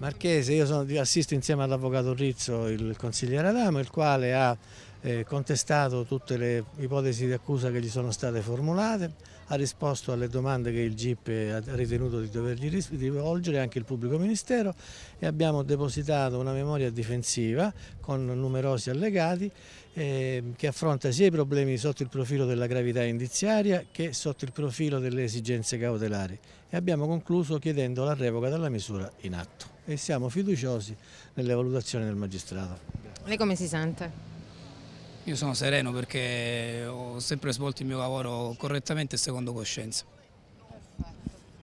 Marchese, io sono, assisto insieme all'avvocato Rizzo il consigliere Adamo, il quale ha eh, contestato tutte le ipotesi di accusa che gli sono state formulate, ha risposto alle domande che il GIP ha ritenuto di dovergli rivolgere, anche il pubblico ministero, e abbiamo depositato una memoria difensiva con numerosi allegati eh, che affronta sia i problemi sotto il profilo della gravità indiziaria che sotto il profilo delle esigenze cautelari e abbiamo concluso chiedendo la revoca della misura in atto e siamo fiduciosi nelle valutazioni del magistrato. Lei come si sente? Io sono sereno perché ho sempre svolto il mio lavoro correttamente e secondo coscienza.